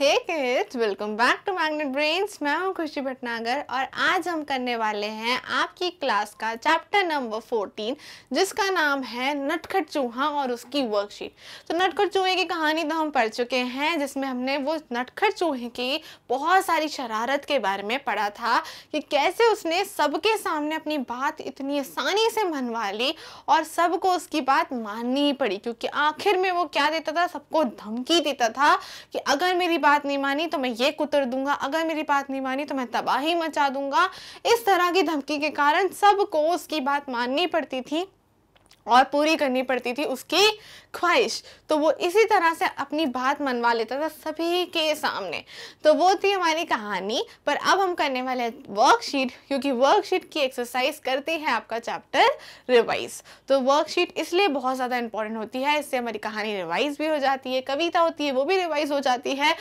hey kids welcome back to Magnet Brains मैं हूं खुशी भटनागर और आज हम करने वाले हैं आपकी क्लास का चैप्टर नंबर 14 जिसका नाम है नटखट चूहा और उसकी वर्कशीट तो नटखट चूहे की कहानी तो हम पढ़ चुके हैं जिसमें हमने वो नटखट चूहे की बहुत सारी शरारत के बारे में पढ़ा था कि कैसे उसने सबके सामने अपनी बात इतनी आसानी से मनवा ली और सबको उसकी बात माननी ही पड़ी क्योंकि आखिर में वो क्या देता था सबको धमकी देता था कि अगर मेरी बात नहीं मानी तो मैं ये कुतर दूंगा अगर मेरी बात नहीं मानी तो मैं तबाही मचा दूंगा इस तरह की धमकी के कारण सबको उसकी बात माननी पड़ती थी और पूरी करनी पड़ती थी उसकी ख्वाहिश तो वो इसी तरह से अपनी बात मनवा लेता था सभी के सामने तो वो थी हमारी कहानी पर अब हम करने वाले हैं वर्कशीट क्योंकि वर्कशीट की एक्सरसाइज करती है आपका चैप्टर रिवाइज तो वर्कशीट इसलिए बहुत ज़्यादा इंपॉर्टेंट होती है इससे हमारी कहानी रिवाइज भी हो जाती है कविता होती है वो भी रिवाइज हो जाती है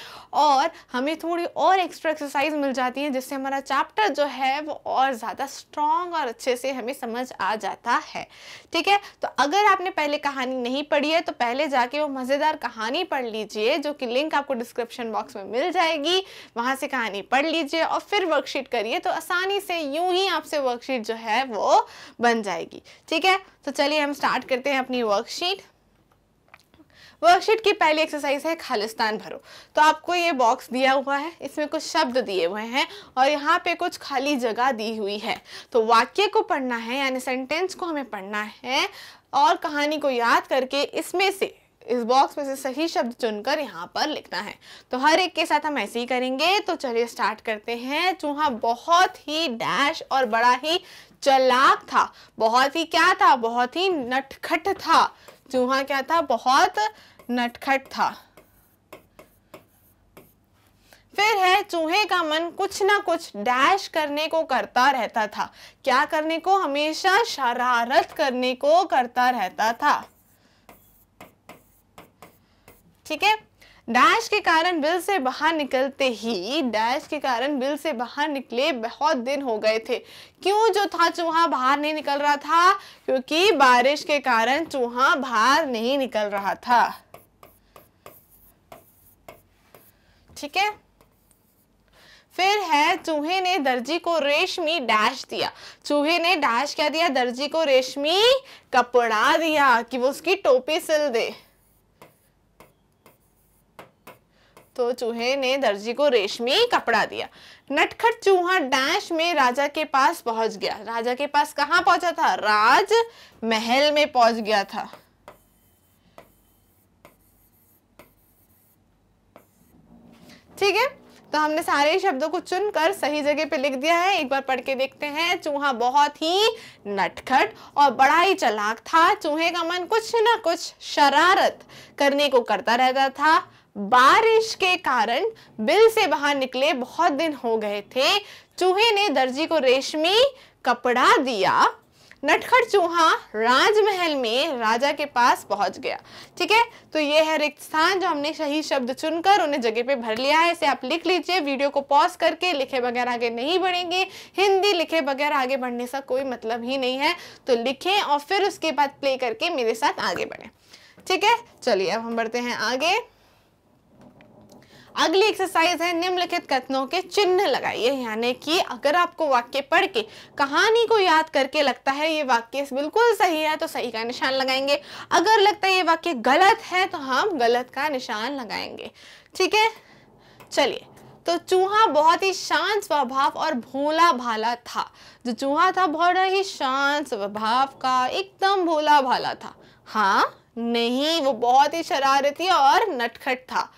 और हमें थोड़ी और एक्स्ट्रा एक्सरसाइज मिल जाती है जिससे हमारा चैप्टर जो है वो और ज़्यादा स्ट्रॉन्ग और अच्छे से हमें समझ आ जाता है ठीक है तो अगर आपने पहले कहानी नहीं पढ़ी है है तो पहले जाके वो मज़ेदार कहानी पढ़ लीजिए जो कि लिंक आपको डिस्क्रिप्शन बॉक्स में मिल जाएगी वहां से कहानी पढ़ लीजिए और फिर वर्कशीट करिए तो आसानी से यूं ही आपसे वर्कशीट जो है वो बन जाएगी ठीक है तो चलिए हम स्टार्ट करते हैं अपनी वर्कशीट वर्कशीट की पहली एक्सरसाइज है खालिस्तान भरो तो आपको ये बॉक्स दिया हुआ है इसमें कुछ शब्द दिए हुए हैं और यहाँ पे कुछ खाली जगह दी हुई है तो वाक्य को पढ़ना है यानी सेंटेंस को हमें पढ़ना है और कहानी को याद करके इसमें से इस बॉक्स में से सही शब्द चुनकर यहाँ पर लिखना है तो हर एक के साथ हम ऐसे ही करेंगे तो चलिए स्टार्ट करते हैं चूहा बहुत ही डैश और बड़ा ही चलाक था बहुत ही क्या था बहुत ही नटखट था चूहा क्या था बहुत नटखट था फिर है चूहे का मन कुछ ना कुछ डैश करने को करता रहता था क्या करने को हमेशा शरारत करने को करता रहता था ठीक है डैश के कारण बिल से बाहर निकलते ही डैश के कारण बिल से बाहर निकले बहुत दिन हो गए थे क्यों जो था चूहा बाहर नहीं निकल रहा था क्योंकि बारिश के कारण चूहा बाहर नहीं निकल रहा था ठीक है फिर है चूहे ने दर्जी को रेशमी डैश दिया चूहे ने डैश क्या दिया दर्जी को रेशमी कपड़ा दिया कि वो उसकी टोपी सिल दे तो चूहे ने दर्जी को रेशमी कपड़ा दिया नटखट चूहा डैश में राजा के पास पहुंच गया राजा के पास कहाँ पहुंचा था राज महल में पहुंच गया था ठीक है तो हमने सारे शब्दों को चुनकर सही जगह पे लिख दिया है एक बार पढ़ के देखते हैं चूहा बहुत ही नटखट और बड़ा ही चलाक था चूहे का मन कुछ ना कुछ शरारत करने को करता रहता था बारिश के कारण बिल से बाहर निकले बहुत दिन हो गए थे चूहे ने दर्जी को रेशमी कपड़ा दिया नटखट चूहा राजमहल में राजा के पास पहुंच गया ठीक है तो ये है रिक्त स्थान जो हमने सही शब्द चुनकर उन्हें जगह पे भर लिया है इसे आप लिख लीजिए वीडियो को पॉज करके लिखे बगैर आगे नहीं बढ़ेंगे हिंदी लिखे बगैर आगे बढ़ने का कोई मतलब ही नहीं है तो लिखें और फिर उसके बाद प्ले करके मेरे साथ आगे बढ़े ठीक है चलिए अब हम बढ़ते हैं आगे अगली एक्सरसाइज है निम्नलिखित कथनों के चिन्ह लगाइए यानी कि अगर आपको वाक्य पढ़ के कहानी को याद करके लगता है ये वाक्य बिल्कुल सही है तो सही का निशान लगाएंगे अगर लगता है ये वाक्य गलत है तो हम गलत का निशान लगाएंगे ठीक है चलिए तो चूहा बहुत ही शांत स्वभाव और भोला भाला था जो चूहा था बहुत ही शांत स्वभाव का एकदम भोला भाला था हाँ नहीं वो बहुत ही शरारती और नटखट था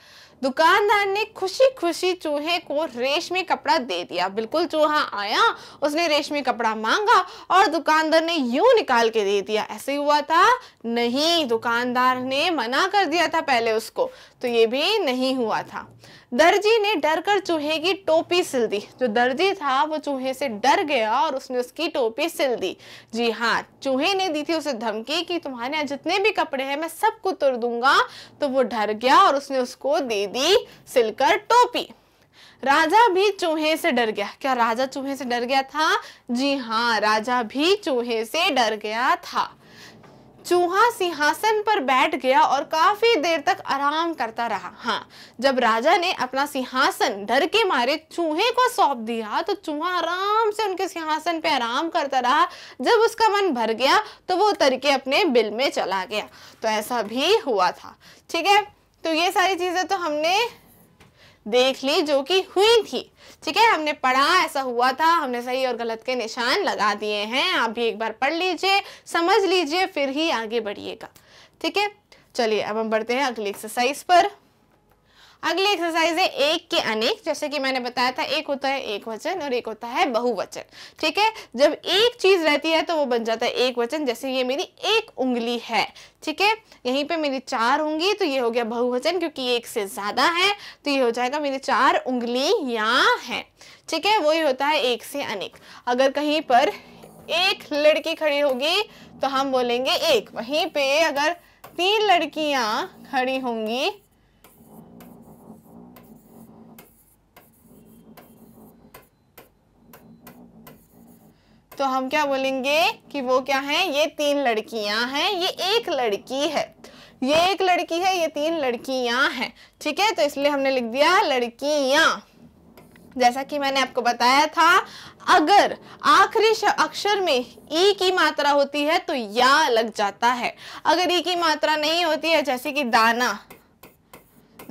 दुकानदार ने खुशी खुशी चूहे को रेशमी कपड़ा दे दिया बिल्कुल चूहा आया उसने रेशमी कपड़ा मांगा और दुकानदार ने यूं निकाल के दे दिया ऐसे हुआ था नहीं दुकानदार ने मना कर दिया था पहले उसको तो ये भी नहीं हुआ था दर्जी ने डर कर चूहे की टोपी सिल दी जो दर्जी था वो चूहे से डर गया और उसने उसकी टोपी सिल दी जी हाँ चूहे ने दी थी उसे धमकी कि तुम्हारे यहाँ जितने भी कपड़े हैं मैं सबको तुर दूंगा तो वो डर गया और उसने उसको दे दी सिलकर टोपी राजा भी चूहे से डर गया क्या राजा चूहे से डर गया था जी हाँ राजा भी चूहे से डर गया था चूहा सिंहासन पर बैठ गया और काफी देर तक आराम करता रहा हाँ जब राजा ने अपना सिंहासन डर के मारे चूहे को सौंप दिया तो चूहा आराम से उनके सिंहासन पे आराम करता रहा जब उसका मन भर गया तो वो उतर के अपने बिल में चला गया तो ऐसा भी हुआ था ठीक है तो ये सारी चीज़ें तो हमने देख ली जो कि हुई थी ठीक है हमने पढ़ा ऐसा हुआ था हमने सही और गलत के निशान लगा दिए हैं आप भी एक बार पढ़ लीजिए समझ लीजिए फिर ही आगे बढ़िएगा ठीक है चलिए अब हम बढ़ते हैं अगली एक्सरसाइज पर अगली एक्सरसाइज है एक के अनेक जैसे कि मैंने बताया था एक होता है एक वचन और एक होता है बहुवचन ठीक है जब एक चीज रहती है तो वो बन जाता है एक वचन जैसे ये मेरी एक उंगली है ठीक है यहीं पे मेरी चार होंगी तो ये हो गया बहुवचन क्योंकि एक से ज्यादा है तो ये हो जाएगा मेरी चार उंगलियां है ठीक है वही होता है एक से अनेक अगर कहीं पर एक लड़की खड़ी होगी तो हम बोलेंगे एक वहीं पे अगर तीन लड़कियां खड़ी होंगी तो हम क्या बोलेंगे कि वो क्या है ये तीन लड़कियां हैं ये एक लड़की है ये एक लड़की है ये तीन लड़कियां हैं ठीक है तो इसलिए हमने लिख दिया लड़कियां जैसा कि मैंने आपको बताया था अगर आखिरी अक्षर में ई की मात्रा होती है तो या लग जाता है अगर ई की मात्रा नहीं होती है जैसे कि दाना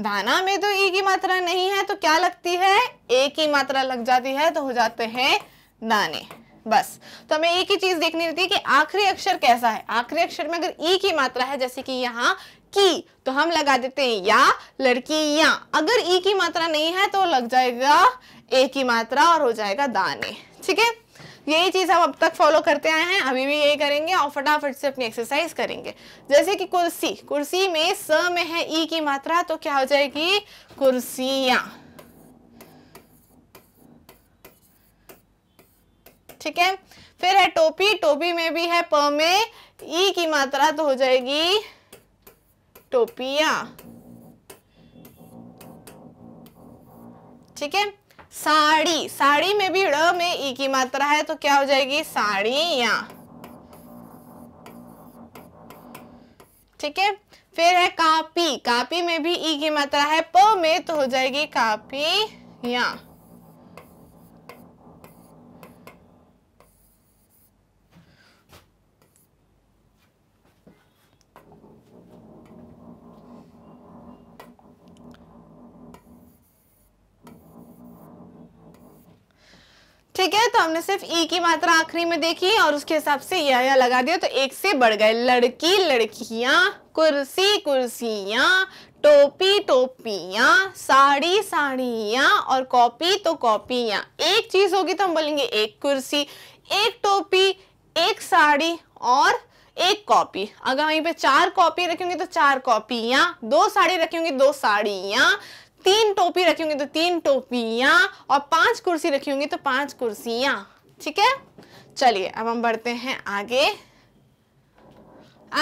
दाना में तो ई की मात्रा नहीं है तो क्या लगती है ए की मात्रा लग जाती है तो हो जाते हैं दाने बस तो हमें एक ही चीज देखनी रहती है कि आखिरी अक्षर कैसा है आखिरी अक्षर में अगर ई की मात्रा है जैसे कि यहाँ की तो हम लगा देते हैं या लड़की या अगर ई की मात्रा नहीं है तो लग जाएगा ए की मात्रा और हो जाएगा दाने ठीक है यही चीज हम अब तक फॉलो करते आए हैं अभी भी यही करेंगे और फटाफट से अपनी एक्सरसाइज करेंगे जैसे कि कुर्सी कुर्सी में स में है ई की मात्रा तो क्या हो जाएगी कुर्सियां ठीक है फिर है टोपी टोपी में भी है प में ई की मात्रा तो हो जाएगी टोपिया ठीक है साड़ी साड़ी में भी ड़ में ई की मात्रा है तो क्या हो जाएगी साड़िया ठीक है फिर है कापी कापी में भी ई की मात्रा है प में तो हो जाएगी कापी या ठीक है तो हमने सिर्फ ई की मात्रा आखिरी में देखी और उसके हिसाब से यह या लगा दिया तो एक से बढ़ गए लड़की लड़कियां कुर्सी कुर्सियां टोपी टोपियां साड़ी साड़ियां और कॉपी तो कॉपियां एक चीज होगी तो हम बोलेंगे एक कुर्सी एक टोपी एक साड़ी और एक कॉपी अगर वहीं पे चार कॉपी रखेंगे तो चार कॉपियां दो साड़ी रखेंगे दो साड़ियां तीन टोपी रखी होंगी तो तीन टोपियां और पांच कुर्सी रखी होंगी तो पांच कुर्सियां ठीक है चलिए अब हम बढ़ते हैं आगे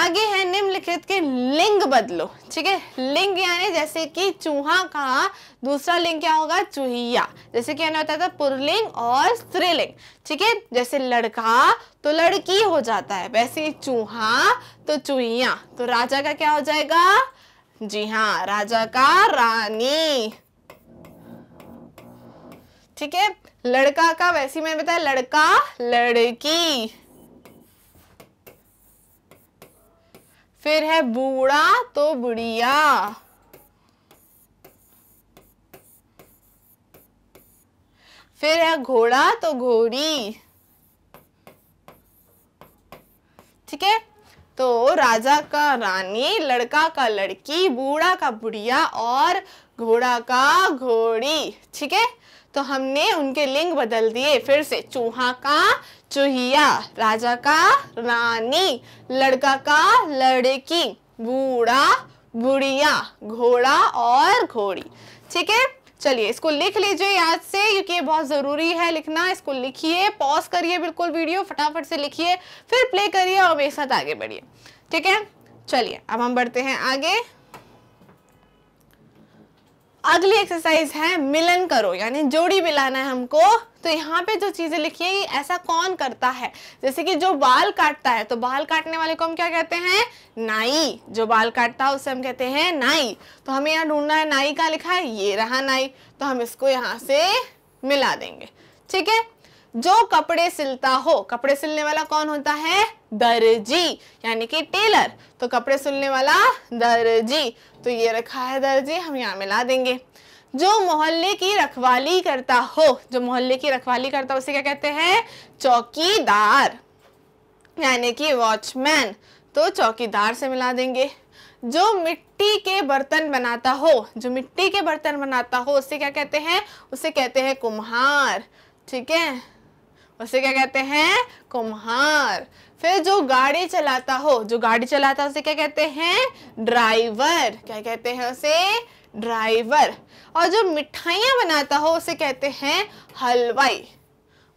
आगे है निम्नलिखित के लिंग बदलो ठीक है लिंग यानी जैसे कि चूहा का दूसरा लिंग क्या होगा चूहिया जैसे कि होता था पुरलिंग और स्त्रीलिंग ठीक है जैसे लड़का तो लड़की हो जाता है वैसे चूहा तो चूहिया तो राजा का क्या हो जाएगा जी हाँ राजा का रानी ठीक है लड़का का वैसे मैंने बताया लड़का लड़की फिर है बूढ़ा तो बुढ़िया फिर है घोड़ा तो घोड़ी ठीक है तो राजा का रानी लड़का का लड़की बूढ़ा का बुढ़िया और घोड़ा का घोड़ी ठीक है तो हमने उनके लिंग बदल दिए फिर से चूहा का चूहिया राजा का रानी लड़का का लड़की बूढ़ा बुढ़िया घोड़ा और घोड़ी ठीक है चलिए इसको लिख लीजिए याद से क्योंकि ये बहुत ज़रूरी है लिखना इसको लिखिए पॉज करिए बिल्कुल वीडियो फटाफट से लिखिए फिर प्ले करिए और मेरे साथ आगे बढ़िए ठीक है चलिए अब हम बढ़ते हैं आगे अगली एक्सरसाइज है मिलन करो यानी जोड़ी मिलाना है हमको तो यहाँ पे जो चीज़ें लिखी है ऐसा कौन करता है जैसे कि जो बाल काटता है तो बाल काटने वाले को हम क्या कहते हैं नाई जो बाल काटता है उसे हम कहते हैं नाई तो हमें यहाँ ढूंढना है नाई का लिखा है ये रहा नाई तो हम इसको यहाँ से मिला देंगे ठीक है जो कपड़े सिलता हो कपड़े सिलने वाला कौन होता है दर्जी यानी कि टेलर तो कपड़े सिलने वाला दर्जी तो ये रखा है दर्जी हम यहाँ मिला देंगे जो मोहल्ले की रखवाली करता हो जो मोहल्ले की रखवाली करता हो उसे क्या कहते हैं चौकीदार यानी कि वॉचमैन तो चौकीदार से मिला देंगे जो मिट्टी के बर्तन बनाता हो जो मिट्टी के बर्तन बनाता हो उसे क्या कहते हैं उसे कहते हैं कुम्हार ठीक है उसे क्या कहते हैं कुम्हार फिर जो गाड़ी चलाता हो जो गाड़ी चलाता है उसे क्या कहते हैं ड्राइवर क्या कहते हैं उसे ड्राइवर और जो मिठाइयां बनाता हो उसे कहते हैं हलवाई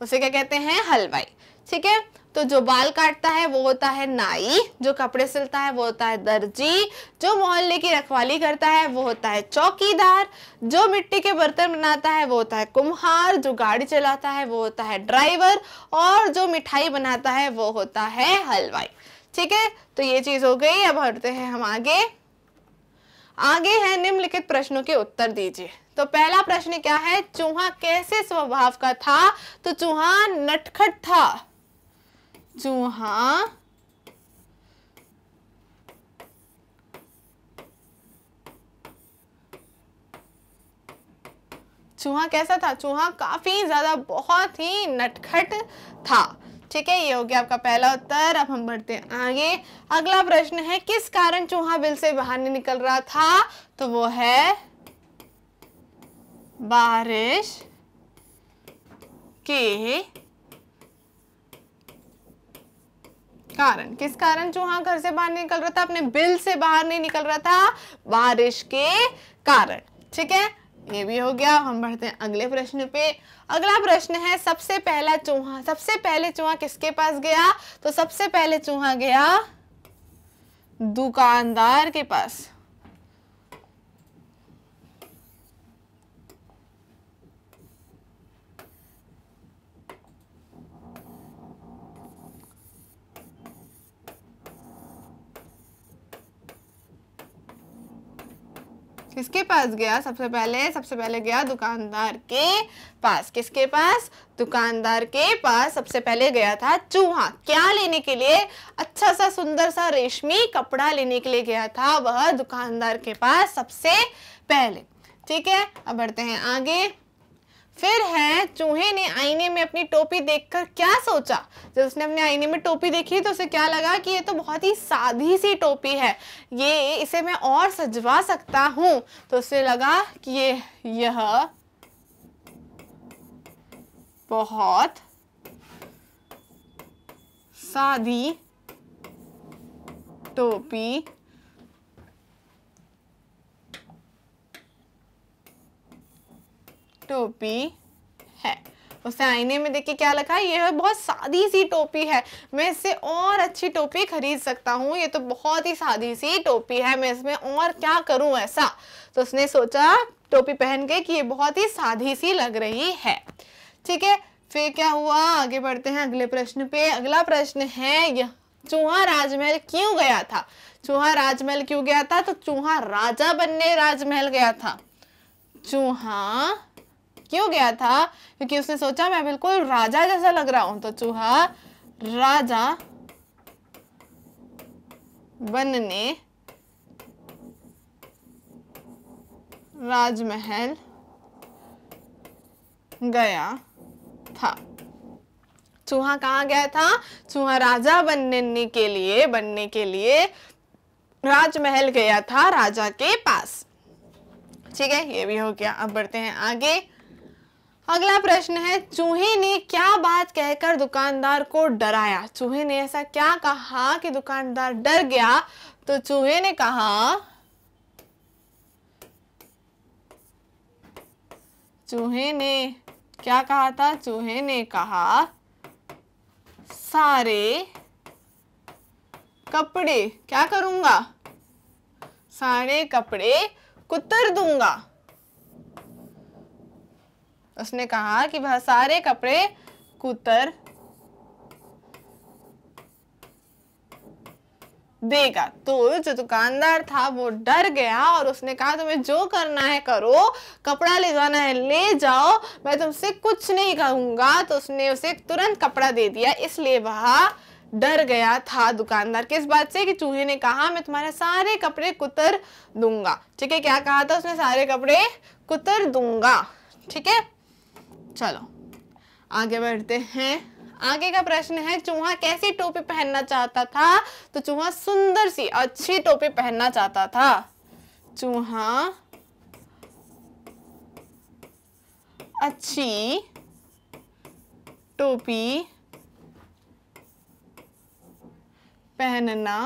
उसे क्या कहते हैं हलवाई ठीक है तो जो बाल काटता है वो होता है नाई जो कपड़े सिलता है वो होता है दर्जी जो मोहल्ले की रखवाली करता है वो होता है चौकीदार जो मिट्टी के बर्तन बनाता है वो होता है कुम्हार जो गाड़ी चलाता है वो होता है ड्राइवर और जो मिठाई बनाता है वो होता है हलवाई ठीक है तो ये चीज़ हो गई अब हटते हैं हम आगे आगे है निम्नलिखित प्रश्नों के उत्तर दीजिए तो पहला प्रश्न क्या है चूहा कैसे स्वभाव का था तो चूहा नटखट था चूहा चूहा कैसा था चूहा काफ़ी ज़्यादा बहुत ही नटखट था ठीक है ये हो गया आपका पहला उत्तर अब हम बढ़ते हैं आगे अगला प्रश्न है किस कारण चूहा बिल से बाहर नहीं निकल रहा था तो वो है बारिश के कारण किस कारण चूहा घर से बाहर निकल रहा था अपने बिल से बाहर नहीं निकल रहा था बारिश के कारण ठीक है ये भी हो गया हम बढ़ते हैं अगले प्रश्न पे अगला प्रश्न है सबसे पहला चूहा सबसे पहले चूहा किसके पास गया तो सबसे पहले चूहा गया दुकानदार के पास किसके पास गया सबसे पहले सबसे पहले गया दुकानदार के पास किसके पास दुकानदार के पास सबसे पहले गया था चूहा क्या लेने के लिए अच्छा सा सुंदर सा रेशमी कपड़ा लेने के लिए गया था वह दुकानदार के पास सबसे पहले ठीक है अब बढ़ते हैं आगे फिर है चूहे ने आईने में अपनी टोपी देखकर क्या सोचा जब उसने अपने आईने में टोपी देखी तो उसे क्या लगा कि ये तो बहुत ही सादी सी टोपी है ये इसे मैं और सजवा सकता हूँ तो उसे लगा कि ये यह बहुत सादी टोपी टोपी है उसने आईने में देख के क्या लगा ये बहुत सादी सी टोपी है मैं इससे और अच्छी टोपी खरीद सकता हूँ ये तो बहुत ही सादी सी टोपी है मैं इसमें और क्या करूँ ऐसा तो उसने सोचा टोपी पहन के कि ये बहुत ही सादी सी लग रही है ठीक है फिर क्या हुआ आगे बढ़ते हैं अगले प्रश्न पे अगला प्रश्न है यह चूहा राजमहल क्यों गया था चूहा राजमहल क्यों गया था तो चूहा राजा बनने राजमहल गया था चूहा क्यों गया था क्योंकि उसने सोचा मैं बिल्कुल राजा जैसा लग रहा हूं तो चूहा राजा बनने राजमहल गया था चूहा कहाँ गया था चूहा राजा बनने के लिए बनने के लिए राजमहल गया था राजा के पास ठीक है ये भी हो गया अब बढ़ते हैं आगे अगला प्रश्न है चूहे ने क्या बात कहकर दुकानदार को डराया चूहे ने ऐसा क्या कहा कि दुकानदार डर गया तो चूहे ने कहा चूहे ने क्या कहा था चूहे ने कहा सारे कपड़े क्या करूंगा सारे कपड़े कुतर दूंगा उसने कहा कि वह सारे कपड़े कुतर देगा तो जो दुकानदार था वो डर गया और उसने कहा तुम्हें जो करना है करो कपड़ा ले जाना है ले जाओ मैं तुमसे कुछ नहीं कहूंगा तो उसने उसे तुरंत कपड़ा दे दिया इसलिए वह डर गया था दुकानदार किस बात से कि चूहे ने कहा मैं तुम्हारे सारे कपड़े कुतर दूंगा ठीक है क्या कहा था उसने सारे कपड़े कुतर दूंगा ठीक है चलो आगे बढ़ते हैं आगे का प्रश्न है चूहा कैसी टोपी पहनना चाहता था तो चूहा सुंदर सी अच्छी टोपी पहनना चाहता था चूहा अच्छी टोपी पहनना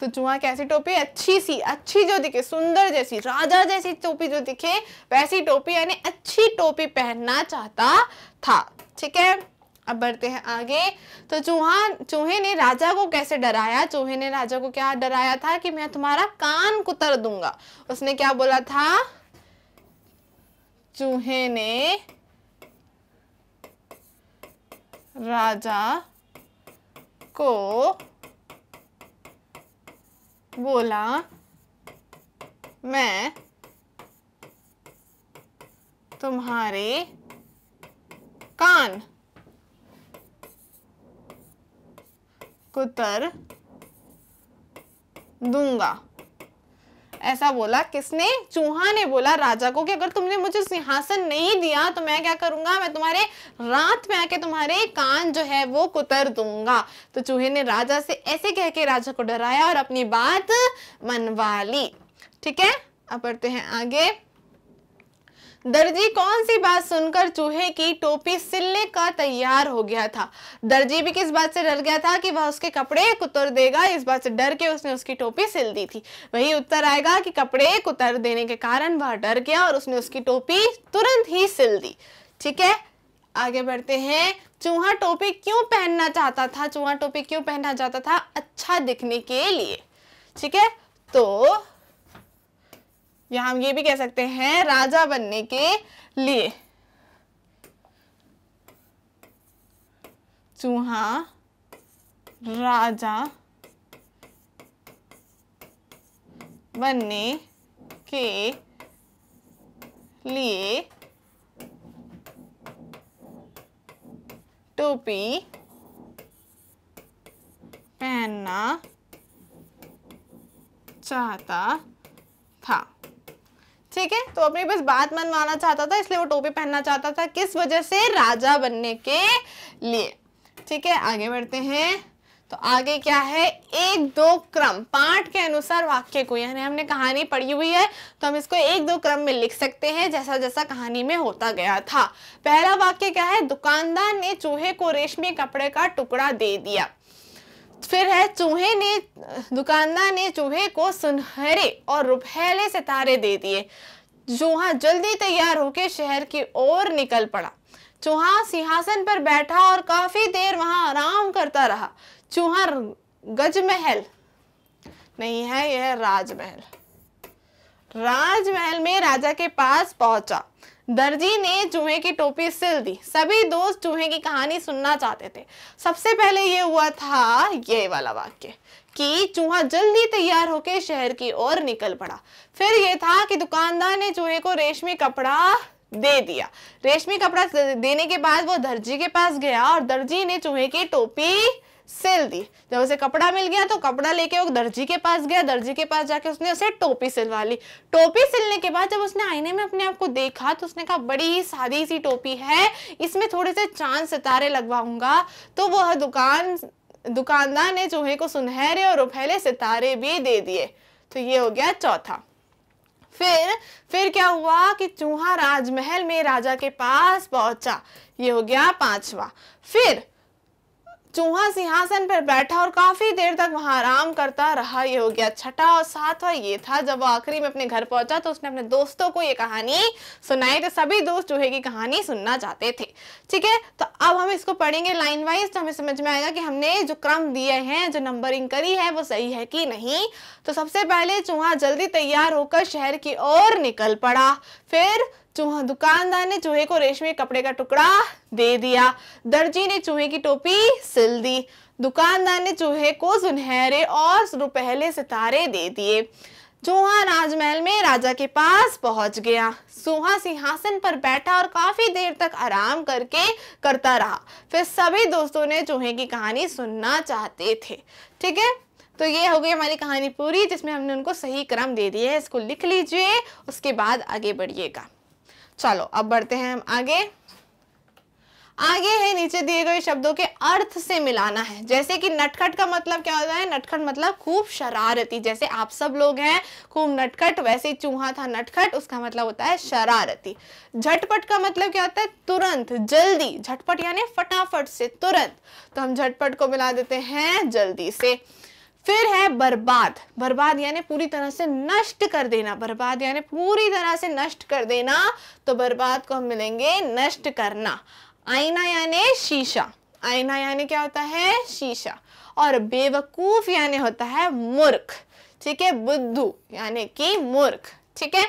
तो जुआ कैसी टोपी अच्छी सी अच्छी जो दिखे सुंदर जैसी राजा जैसी टोपी जो दिखे वैसी टोपी यानी अच्छी टोपी पहनना चाहता था ठीक है अब बढ़ते हैं आगे तो चूहा चूहे ने राजा को कैसे डराया चूहे ने राजा को क्या डराया था कि मैं तुम्हारा कान कुतर दूंगा उसने क्या बोला था चूहे ने राजा को बोला मैं तुम्हारे कान कुतर दूंगा ऐसा बोला किसने चूहा ने बोला राजा को कि अगर तुमने मुझे सिंहासन नहीं दिया तो मैं क्या करूंगा मैं तुम्हारे रात में आके तुम्हारे कान जो है वो कुतर दूंगा तो चूहे ने राजा से ऐसे कह के राजा को डराया और अपनी बात मनवा ली ठीक है अब पढ़ते हैं आगे दर्जी कौन सी बात सुनकर चूहे की टोपी सिलने का तैयार हो गया था दर्जी भी किस बात से डर गया था कि वह उसके कपड़े कुतर देगा इस बात से डर के उसने उसकी टोपी सिल दी थी वही उत्तर आएगा कि कपड़े कुतर देने के कारण वह डर गया और उसने उसकी टोपी तुरंत ही सिल दी ठीक है आगे बढ़ते हैं चूहा टोपी क्यों पहनना चाहता था चूहा टोपी क्यों पहनना चाहता था अच्छा दिखने के लिए ठीक है तो या हम ये भी कह सकते हैं राजा बनने के लिए चूहा तो राजा बनने के लिए टोपी पहनना चाहता था ठीक है तो अपनी बस बात मनवाना चाहता था इसलिए वो टोपी पहनना चाहता था किस वजह से राजा बनने के लिए ठीक है आगे बढ़ते हैं तो आगे क्या है एक दो क्रम पाठ के अनुसार वाक्य को यानी हमने कहानी पढ़ी हुई है तो हम इसको एक दो क्रम में लिख सकते हैं जैसा जैसा कहानी में होता गया था पहला वाक्य क्या है दुकानदार ने चूहे को रेशमी कपड़े का टुकड़ा दे दिया फिर है चूहे ने दुकानदार ने चूहे को सुनहरे और रुपहले सितारे दे दिए चूहा जल्दी तैयार होकर शहर की ओर निकल पड़ा चूहा सिंहासन पर बैठा और काफी देर वहां आराम करता रहा चूहा गजमहल नहीं है यह राजमहल राजमहल में राजा के पास पहुंचा दर्जी ने चूहे की टोपी सिल दी सभी दोस्त चूहे की कहानी सुनना चाहते थे सबसे पहले ये हुआ था ये वाला वाक्य कि चूहा जल्दी तैयार होकर शहर की ओर निकल पड़ा फिर यह था कि दुकानदार ने चूहे को रेशमी कपड़ा दे दिया रेशमी कपड़ा देने के बाद वो दर्जी के पास गया और दर्जी ने चूहे की टोपी सिल दी जब उसे कपड़ा मिल गया तो कपड़ा लेके वो दर्जी के पास गया दर्जी के पास जाके उसने उसे टोपी सिलवा ली टोपी सिलने के बाद जब उसने आईने में अपने आप को देखा तो उसने कहा बड़ी ही सादी सी टोपी है इसमें थोड़े से चांद सितारे लगवाऊंगा तो वह दुकान दुकानदार ने चूहे को सुनहरे और उफेले सितारे भी दे दिए तो ये हो गया चौथा फिर फिर क्या हुआ कि चूहा राजमहल में राजा के पास पहुंचा ये हो गया पांचवा फिर चूहा सिंहासन पर बैठा और काफी देर तक वहां आराम करता रहा ये हो गया छठा और सातवा ये था जब वो आखिरी में अपने घर पहुंचा तो उसने अपने दोस्तों को ये कहानी सुनाई तो सभी दोस्त चूहे की कहानी सुनना चाहते थे ठीक है तो अब हम इसको पढ़ेंगे लाइन वाइज तो हमें समझ में आएगा कि हमने जो क्रम दिए हैं जो नंबरिंग करी है वो सही है कि नहीं तो सबसे पहले चूहा जल्दी तैयार होकर शहर की ओर निकल पड़ा फिर चूहा दुकानदार ने चूहे को रेशमी कपड़े का टुकड़ा दे दिया दर्जी ने चूहे की टोपी सिल दी दुकानदार ने चूहे को सुनहरे और रुपहले सितारे दे दिए चूहा राजमहल में राजा के पास पहुंच गया सुहा सिंहासन पर बैठा और काफी देर तक आराम करके करता रहा फिर सभी दोस्तों ने चूहे की कहानी सुनना चाहते थे ठीक है तो ये हो गई हमारी कहानी पूरी जिसमें हमने उनको सही क्रम दे दिया है इसको लिख लीजिए उसके बाद आगे बढ़िएगा चलो अब बढ़ते हैं हम आगे आगे है नीचे दिए गए शब्दों के अर्थ से मिलाना है जैसे कि नटखट का मतलब क्या होता है नटखट मतलब खूब शरारती जैसे आप सब लोग हैं खूब नटखट वैसे चूहा था नटखट उसका मतलब होता है शरारती झटपट का मतलब क्या होता है तुरंत जल्दी झटपट यानी फटाफट से तुरंत तो हम झटपट को मिला देते हैं जल्दी से फिर है बर्बाद बर्बाद यानी पूरी तरह से नष्ट कर देना बर्बाद यानी पूरी तरह से नष्ट कर देना तो बर्बाद को हम मिलेंगे नष्ट करना आईना यानी शीशा आईना यानी क्या होता है शीशा और बेवकूफ यानी होता है मूर्ख ठीक है बुद्धू यानी कि मूर्ख ठीक है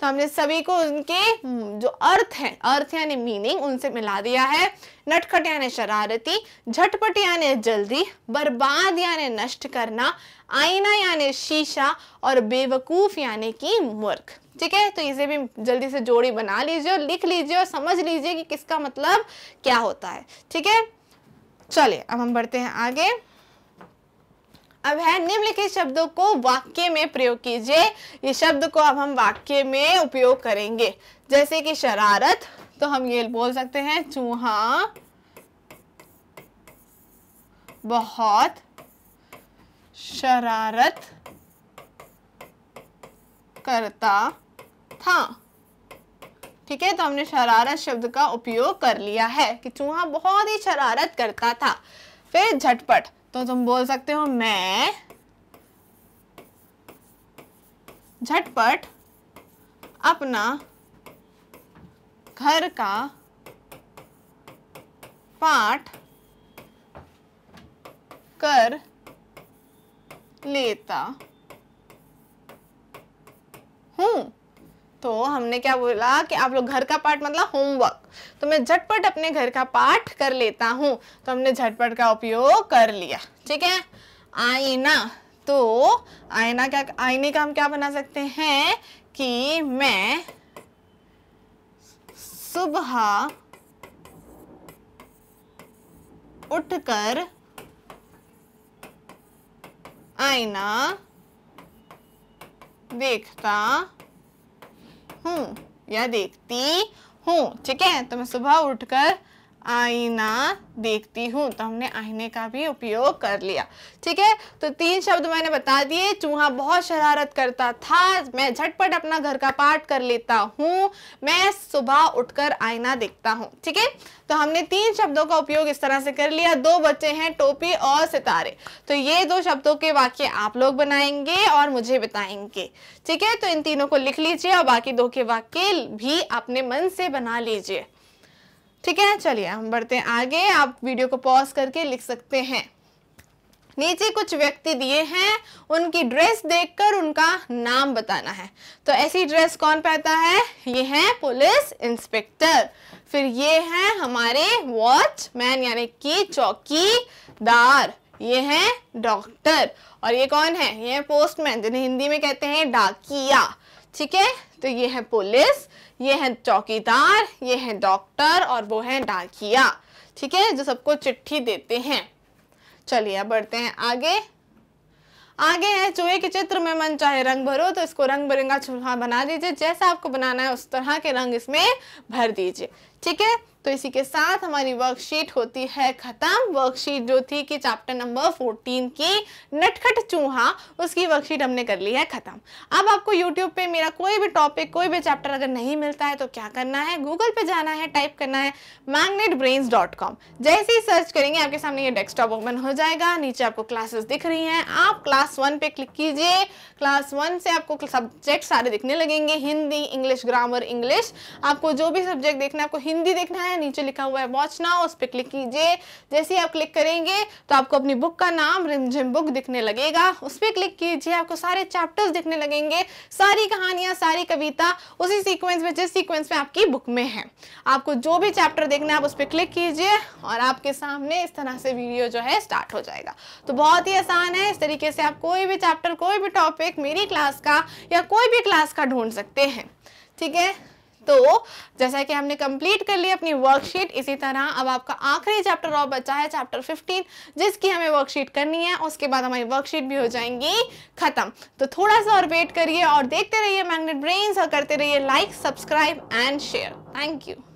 तो हमने सभी को उनके हम्म, जो अर्थ है अर्थ यानी मीनिंग उनसे मिला दिया है नटखट यानी शरारती झटपट यानी जल्दी बर्बाद यानी नष्ट करना आईना यानी शीशा और बेवकूफ़ यानी कि मूर्ख ठीक है तो इसे भी जल्दी से जोड़ी बना लीजिए और लिख लीजिए और समझ लीजिए कि किसका मतलब क्या होता है ठीक है चलिए अब हम बढ़ते हैं आगे अब है निम्नलिखित शब्दों को वाक्य में प्रयोग कीजिए ये शब्द को अब हम वाक्य में उपयोग करेंगे जैसे कि शरारत तो हम ये बोल सकते हैं चूहा बहुत शरारत करता था ठीक है तो हमने शरारत शब्द का उपयोग कर लिया है कि चूहा बहुत ही शरारत करता था फिर झटपट तो तुम बोल सकते हो मैं झटपट अपना घर का पाठ कर लेता हूँ तो हमने क्या बोला कि आप लोग घर का पार्ट मतलब होमवर्क तो मैं झटपट अपने घर का पाठ कर लेता हूँ तो हमने झटपट का उपयोग कर लिया ठीक है आईना तो आईना क्या आईने का हम क्या बना सकते हैं कि मैं सुबह उठकर आईना देखता हूँ या देखती हूँ ठीक है तो मैं सुबह उठकर आईना देखती हूँ तो हमने आईने का भी उपयोग कर लिया ठीक है तो तीन शब्द मैंने बता दिए चूहा बहुत शरारत करता था मैं झटपट अपना घर का पाठ कर लेता हूँ मैं सुबह उठकर आईना देखता हूँ ठीक है तो हमने तीन शब्दों का उपयोग इस तरह से कर लिया दो बच्चे हैं टोपी और सितारे तो ये दो शब्दों के वाक्य आप लोग बनाएंगे और मुझे बताएंगे ठीक है तो इन तीनों को लिख लीजिए और बाकी दो के वाक्य भी अपने मन से बना लीजिए ठीक है चलिए हम बढ़ते हैं आगे आप वीडियो को पॉज करके लिख सकते हैं नीचे कुछ व्यक्ति दिए हैं उनकी ड्रेस देखकर उनका नाम बताना है तो ऐसी ड्रेस कौन पहनता है ये है पुलिस इंस्पेक्टर फिर ये है हमारे वॉचमैन यानी कि चौकीदार ये है डॉक्टर और ये कौन है ये है पोस्टमैन जिन्हें हिंदी में कहते हैं डाकिया ठीक है तो ये है पुलिस ये है चौकीदार ये है डॉक्टर और वो है डाकिया ठीक है जो सबको चिट्ठी देते हैं चलिए अब बढ़ते हैं आगे आगे है चूहे के चित्र में मन चाहे रंग भरो तो इसको रंग बिरंगा चूहा बना दीजिए जैसा आपको बनाना है उस तरह के रंग इसमें भर दीजिए ठीक है तो इसी के साथ हमारी वर्कशीट होती है ख़त्म वर्कशीट जो थी कि चैप्टर नंबर 14 की नटखट चूहा उसकी वर्कशीट हमने कर ली है ख़त्म अब आपको यूट्यूब पे मेरा कोई भी टॉपिक कोई भी चैप्टर अगर नहीं मिलता है तो क्या करना है गूगल पे जाना है टाइप करना है मैगनेट जैसे ही सर्च करेंगे आपके सामने ये डेस्कटॉप ओपन हो जाएगा नीचे आपको क्लासेस दिख रही है आप क्लास वन पे क्लिक कीजिए क्लास वन से आपको सब्जेक्ट सारे दिखने लगेंगे हिंदी इंग्लिश ग्रामर इंग्लिश आपको जो भी सब्जेक्ट देखना है आपको हिंदी देखना है है नीचे लिखा हुआ है वॉच नाउ उस पर क्लिक कीजिए जैसे ही आप क्लिक करेंगे तो आपको अपनी बुक का नाम रिमझिम बुक दिखने लगेगा उस पर क्लिक कीजिए आपको सारे चैप्टर्स दिखने लगेंगे सारी कहानियाँ सारी कविता उसी सीक्वेंस में जिस सीक्वेंस में आपकी बुक में है आपको जो भी चैप्टर देखना है आप उस पर क्लिक कीजिए और आपके सामने इस तरह से वीडियो जो है स्टार्ट हो जाएगा तो बहुत ही आसान है इस तरीके से आप कोई भी चैप्टर कोई भी टॉपिक मेरी क्लास का या कोई भी क्लास का ढूंढ सकते हैं ठीक है तो जैसा कि हमने कंप्लीट कर ली अपनी वर्कशीट इसी तरह अब आपका आखिरी चैप्टर और बचा है चैप्टर 15 जिसकी हमें वर्कशीट करनी है उसके बाद हमारी वर्कशीट भी हो जाएंगी खत्म तो थोड़ा सा और वेट करिए और देखते रहिए मैग्नेट ब्रेन्स और करते रहिए like subscribe and share thank you